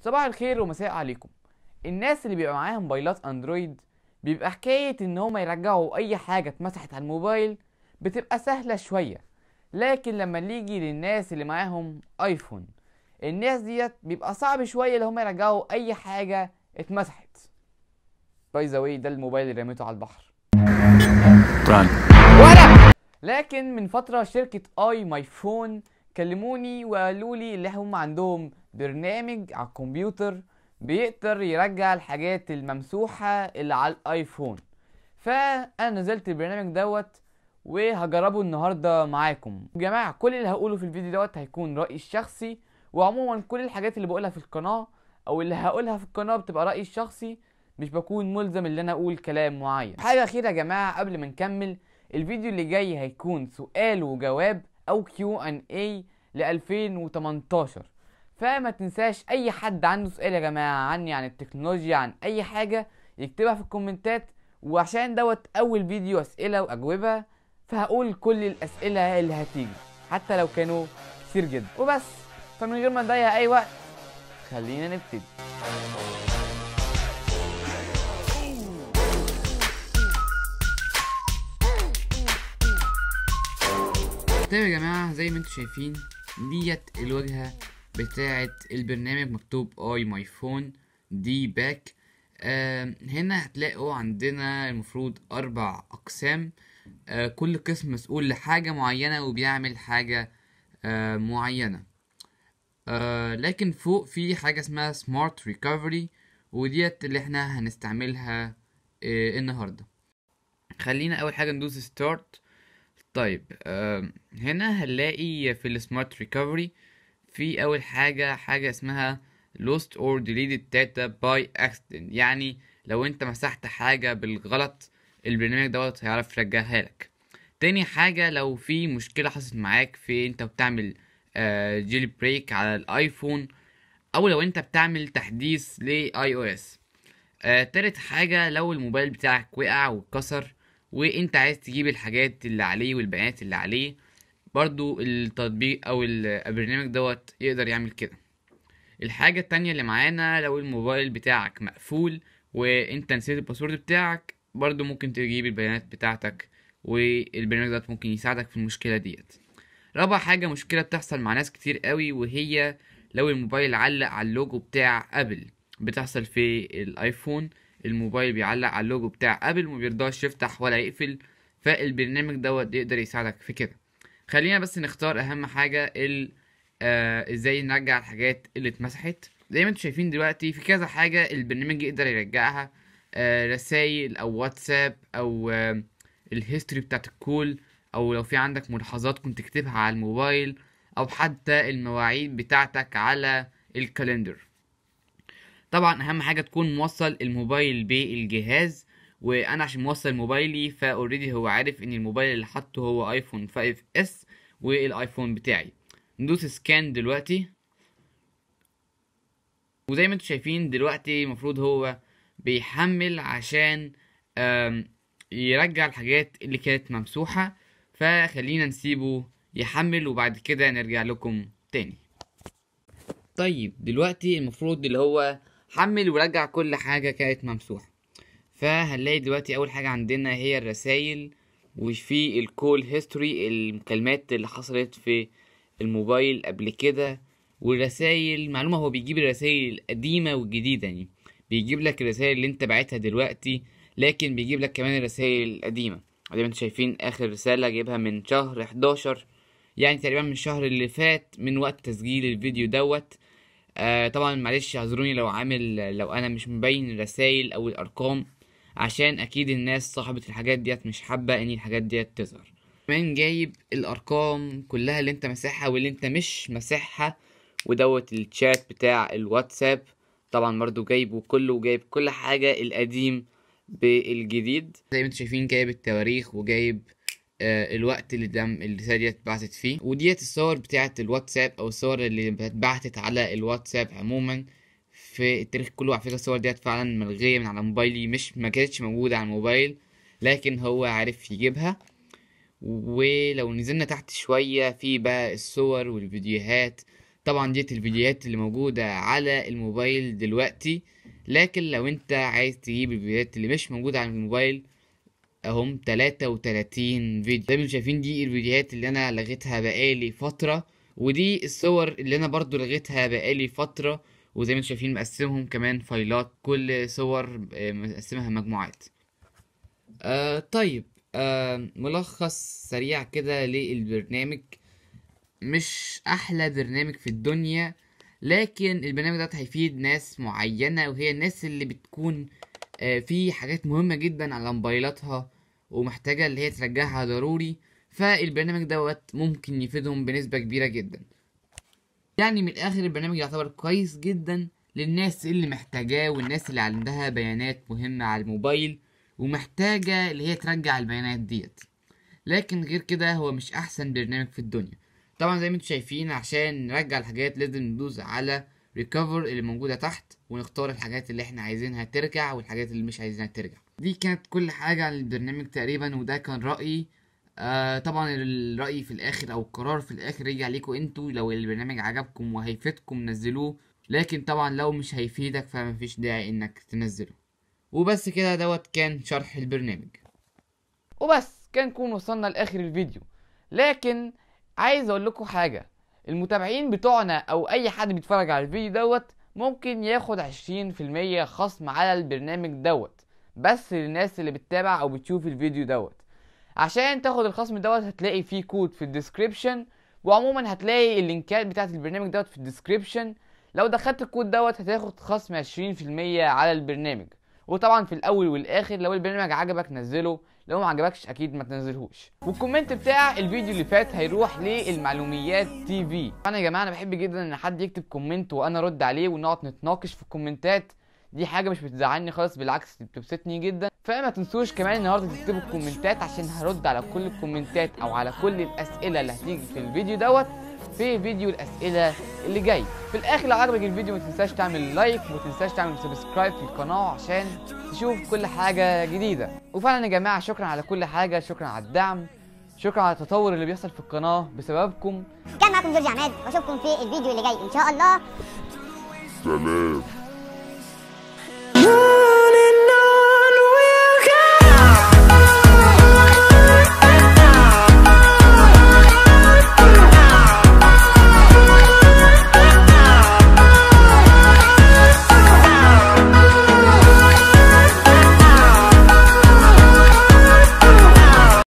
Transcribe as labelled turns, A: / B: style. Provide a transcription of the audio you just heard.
A: صباح الخير ومساء عليكم الناس اللي بيبقى معاها موبايلات اندرويد بيبقى حكاية ان هما يرجعوا اي حاجة اتمسحت على الموبايل بتبقى سهلة شوية لكن لما نيجي للناس اللي معاهم ايفون الناس ديت بيبقى صعب شوية اللي هما يرجعوا اي حاجة اتمسحت باي ذا واي ده الموبايل اللي رميته على البحر ولا لكن من فترة شركة اي ماي فون كلموني وقالوا لي اللي هم عندهم برنامج على الكمبيوتر بيقدر يرجع الحاجات الممسوحة اللي على الايفون فانا نزلت البرنامج دوت وهجربه النهاردة معاكم جماعة كل اللي هقوله في الفيديو دوت هيكون رأيي الشخصي وعموما كل الحاجات اللي بقولها في القناة او اللي هقولها في القناة بتبقى رأيي الشخصي مش بكون ملزم ان انا اقول كلام معين حاجة اخيرة يا جماعة قبل ما نكمل الفيديو اللي جاي هيكون سؤال وجواب او كيو ان اي ل 2018 فما تنساش اي حد عنده سؤال يا جماعه عني عن يعني التكنولوجيا عن اي حاجه يكتبها في الكومنتات وعشان دوت اول فيديو اسئله واجوبه فهقول كل الاسئله اللي هتيجي حتى لو كانوا كتير جدا وبس فمن غير ما نضيع اي وقت خلينا نبتدي طيب يا جماعه زي ما انتم شايفين ديت الواجهه بتاعة البرنامج مكتوب اي ماي فون دي باك هنا هتلاقوا عندنا المفروض اربع اقسام آه، كل قسم مسؤول لحاجة معينة وبيعمل حاجة آه، معينة آه، لكن فوق في حاجة اسمها سمارت ريكفري وديت اللي احنا هنستعملها النهاردة خلينا اول حاجة ندوس ستارت طيب هنا هنلاقي في السمارت ريكفري في اول حاجه حاجه اسمها lost or deleted data by accident يعني لو انت مسحت حاجه بالغلط البرنامج دوت هيعرف يرجعها لك تاني حاجه لو في مشكله حصلت معاك في انت بتعمل جيل آه، بريك على الايفون او لو انت بتعمل تحديث لاي او اس تالت حاجه لو الموبايل بتاعك وقع واتكسر وانت عايز تجيب الحاجات اللي عليه والبيانات اللي عليه برضو التطبيق او البرنامج دوت يقدر يعمل كده الحاجة التانية اللي معانا لو الموبايل بتاعك مقفول وانت نسيت الباسورد بتاعك برضو ممكن تجيب البيانات بتاعتك والبرنامج دوت ممكن يساعدك في المشكلة ديت رابع حاجة مشكلة بتحصل مع ناس كتير قوي وهي لو الموبايل علق على اللوجو بتاع ابل بتحصل في الايفون الموبايل بيعلق على اللوجو بتاع ابل ومبيرضاش يفتح ولا يقفل فالبرنامج دوت يقدر يساعدك في كده خلينا بس نختار اهم حاجه ال آه ازاي نرجع الحاجات اللي اتمسحت زي ما انتم شايفين دلوقتي في كذا حاجه البرنامج يقدر يرجعها آه رسائل او واتساب او آه الهيستوري بتاعت الكول او لو في عندك ملاحظات كنت تكتبها على الموبايل او حتى المواعيد بتاعتك على الكالندر طبعا اهم حاجه تكون موصل الموبايل بالجهاز وانا عشان موصل موبايلي فاوريدي هو عارف ان الموبايل اللي حاطه هو ايفون 5 اس والايفون بتاعي ندوس سكان دلوقتي وزي ما انتم شايفين دلوقتي المفروض هو بيحمل عشان يرجع الحاجات اللي كانت ممسوحة فخلينا نسيبه يحمل وبعد كده نرجع لكم تاني طيب دلوقتي المفروض اللي هو حمل ورجع كل حاجة كانت ممسوحة فهنلاقي دلوقتي اول حاجه عندنا هي الرسائل وفي الكول هيستوري المكالمات اللي حصلت في الموبايل قبل كده والرسائل معلومه هو بيجيب الرسائل القديمه والجديده يعني بيجيب لك الرسائل اللي انت بعتها دلوقتي لكن بيجيب لك كمان الرسائل القديمه زي ما انتم شايفين اخر رساله جايبها من شهر 11 يعني تقريبا من الشهر اللي فات من وقت تسجيل الفيديو دوت آه طبعا معلش اعذروني لو عامل لو انا مش مبين الرسائل او الارقام عشان اكيد الناس صاحبة الحاجات ديت مش حابة ان الحاجات ديت تظهر كمان جايب الارقام كلها اللي انت مسحها واللي انت مش مسحها ودوت الشات بتاع الواتساب طبعا برضو جايبه كله وجايب كل حاجة القديم بالجديد زي ما انتم شايفين جايب التواريخ وجايب آه الوقت اللي دم الرسالة دي اتبعتت فيه وديت الصور بتاعة الواتساب او الصور اللي اتبعتت على الواتساب عموما في التاريخ كله على فكره الصور ديت فعلا ملغيه من على موبايلي مش ما كانتش موجوده على الموبايل لكن هو عارف يجيبها ولو نزلنا تحت شويه في بقى الصور والفيديوهات طبعا ديت الفيديوهات اللي موجوده على الموبايل دلوقتي لكن لو انت عايز تجيب الفيديوهات اللي مش موجوده على الموبايل اهم 33 فيديو زي ما شايفين دي الفيديوهات اللي انا لغيتها بقالي فتره ودي الصور اللي انا برضو لغيتها بقالي فتره وزي ما انتم شايفين مقسمهم كمان فايلات كل صور آه، مقسمها مجموعات آه طيب آه ملخص سريع كده للبرنامج مش احلى برنامج في الدنيا لكن البرنامج ده هيفيد ناس معينة وهي الناس اللي بتكون آه في حاجات مهمة جدا على موبايلاتها ومحتاجة اللي هي ترجعها ضروري فالبرنامج دوت ممكن يفيدهم بنسبة كبيرة جدا يعني من الاخر البرنامج يعتبر كويس جدا للناس اللي محتاجاه والناس اللي عندها بيانات مهمة على الموبايل ومحتاجة اللي هي ترجع البيانات ديت لكن غير كده هو مش احسن برنامج في الدنيا طبعا زي ما انتم شايفين عشان نرجع الحاجات لازم ندوس على ريكفر اللي موجودة تحت ونختار الحاجات اللي احنا عايزينها ترجع والحاجات اللي مش عايزينها ترجع دي كانت كل حاجة عن البرنامج تقريبا وده كان رأيي آه طبعا الرأي في الآخر أو القرار في الآخر يجي ليكوا انتوا لو البرنامج عجبكم وهيفيدكم نزلوه لكن طبعا لو مش هيفيدك فمفيش داعي انك تنزله وبس كده دوت كان شرح البرنامج وبس كان نكون وصلنا لاخر الفيديو لكن عايز اقول لكم حاجه المتابعين بتوعنا او اي حد بيتفرج على الفيديو دوت ممكن ياخد 20% خصم على البرنامج دوت بس للناس اللي بتتابع او بتشوف الفيديو دوت عشان تاخد الخصم دوت هتلاقي فيه كود في الديسكريبشن وعموما هتلاقي اللينكات بتاعه البرنامج دوت في الديسكريبشن لو دخلت الكود دوت هتاخد خصم 20% على البرنامج وطبعا في الاول والاخر لو البرنامج عجبك نزله لو ما عجبكش اكيد ما تنزلهوش والكومنت بتاع الفيديو اللي فات هيروح للمعلوميات تي في انا يا جماعه انا بحب جدا ان حد يكتب كومنت وانا ارد عليه ونقعد نتناقش في الكومنتات دي حاجه مش بتزعلني خالص بالعكس بتبسطني جدا فما تنسوش كمان النهارده تكتبوا الكومنتات عشان هرد على كل الكومنتات او على كل الاسئله اللي هتيجي في الفيديو دوت في فيديو الاسئله اللي جاي في الاخر لو عجبك الفيديو ما تنساش تعمل لايك وما تنساش تعمل سبسكرايب في القناه عشان تشوف كل حاجه جديده وفعلا يا جماعه شكرا على كل حاجه شكرا على الدعم شكرا على التطور اللي بيحصل في القناه بسببكم كان معاكم جورج عماد واشوفكم في الفيديو اللي جاي ان شاء الله سلام